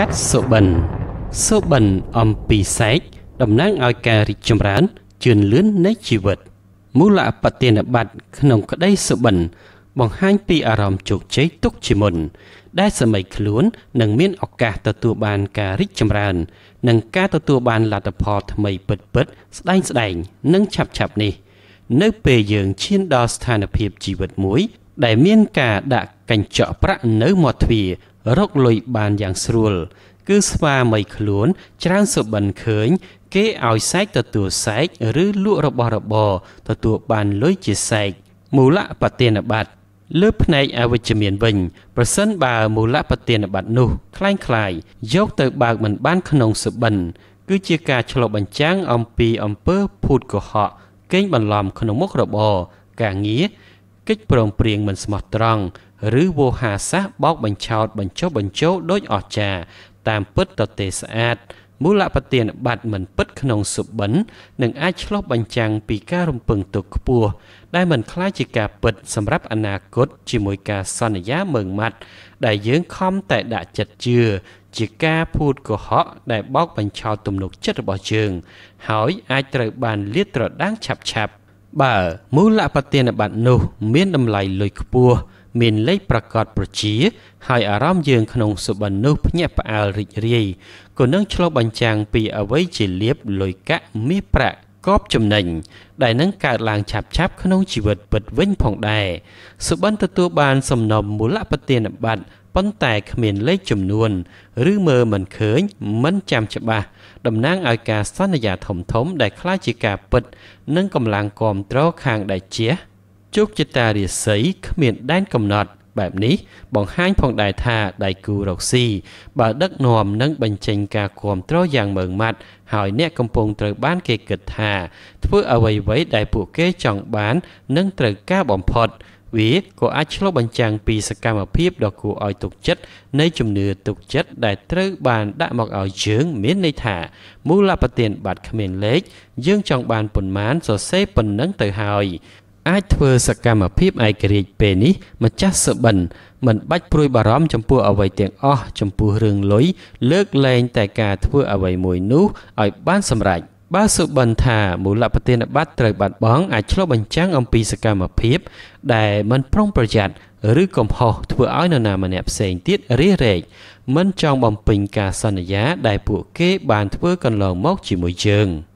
កាត់សុបិនសុបិនអំពីសែកតំណាងឲ្យការរីកចម្រើនជឿនលឿននៃជីវិត មូលអបទានប័ត្រក្នុងក្តីសុបិនបង្ហាញពីអារម្មណ៍ជោគជ័យទុកជាមុនដែល សម័យខ្លួននឹងមានឱកាសទទួលបានការរីកចម្រើន និងការទទួលបានលទ្ធផលថ្មីពិតពិត ស្ដែង ស្ដែង និង ឆាប់ឆាប់នេះនៅពេលយើងឈាន ដល់ស្ថានភាពជីវិតមួយដែលមានការដាក់កញ្ចក់ប្រាក់នៅមាត់ទ្វាររកលុយបានយ៉ាងស្រួល គឺស្វាមីខ្លួនច្រើនសុបិនឃើញ គេឲ្យសែកទទួលសែក ឬលក់របស់របរទទួលបានលុយជាសែកមូលបទានបត្តិលើផ្នែកអវិជ្ជមានវិញប្រសិនបើមូលបទានបត្តិនោះคล้ายคล้ายយកទៅបើកមិនបានក្នុងសុបិនគឺជាការឆ្លុះបញ្ចាំងអំពីអំពើភូតកុហកកេងបន្លំក្នុងមុខរបរការងារកិច្ចប្រំព្រៀងមិនស្មោះត្រង់ឬវោហាសាសបោកបញ្ឆោតបញ្ចុះបញ្ចោដោយអស្ចារតាមពិតទៅទេស្អាត មូលបទានបត្តិមិនពិតក្នុងសុបិននឹងអាចឆ្លុះបញ្ចាំងពីការរំពឹងទុកខ្ពស់ដែលមិនคล้ายជាការពិតសម្រាប់អនាគតជាមួយការសន្យាមើងម៉ាត់ដែលយើងខំតែដាក់ចិត្តជឿជាការភូតកុហកដែលបោកបញ្ឆោតទំនុកចិត្តរបស់យើង ហើយអាចត្រូវបានលាតត្រដាងឆាប់ៗបើមូលបទានបត្តិនោះ មានតម្លៃលុយខ្ពស់មានលេខប្រកាសប្រជាហើយអារម្មណ៍យើងក្នុង សុបិននោះភ្ញាក់ផ្អើលរីករាយក៏នឹងឆ្លុះបញ្ចាំងពីអ្វីជាលៀបលុយកាក់មាសប្រាក់កបចំណេញដែលនឹងកើតឡើងឆាប់ឆាប់ក្នុងជីវិតពិតវិញផងដែរសុបិនទទួលបានសំណុំមូលបទានប័ត្រប៉ុន្តែគ្មានលេខចំនួន ឬមើលមិនឃើញ មិនចាំច្បាស់តំណាងឲ្យការសន្យាធំធំដែលคล้ายជាការពិត និងកម្លាំងគ្រប់គ្រងខាងដែលជាជោគជតារាសីគ្មានដែនកំណត់ បែបនេះ បង្ហាញផងដែរថាដៃគូរកស៊ីបើដឹកនាំនិងបញ្ចេញការគ្រប់គ្រងយ៉ាងម៉ឺងម៉ាត់ហើយអ្នកកំពុងត្រូវបានគេគិតថាធ្វើអ្វីៗដែលពួកគេចង់បាន និងត្រូវការបំផុតវាក៏អាចឆ្លុះបញ្ចាំងពីសកម្មភាពដ៏គួរឲ្យទុកចិត្តនៃជំនឿទុកចិត្តដែលត្រូវបានដាក់មកឲ្យយើងមានន័យថាមូលបទានប័ណ្ណគ្មានលេខយើងចង់បានប៉ុន្មានសរសេរប៉ុណ្ណឹងទៅហើយអាចធ្វើសកម្មភាពឯករាជ្យពេលនេះម្ចាស់សបិនមិនបាច់ព្រួយបារម្ភចំពោះអ្វីទាំងអស់ចំពោះរឿងលុយលើកលែងតែការធ្វើអ្វីមួយនោះឲ្យ បានសម្រេចបើសុបិនថាមូលប្រតិនបត្តិត្រូវបាត់បង់អាចឆ្លុះបញ្ចាំងអំពីសកម្មភាព ដែលមិនប្រុងប្រយ័ត្នឬកំហុសធ្វើឲ្យនរណាម្នាក់ផ្សេងទៀតរារែកមិនចង់បំពេញការសន្យាដែលពួកគេ បានធ្វើកន្លងមកជាមួយយើង។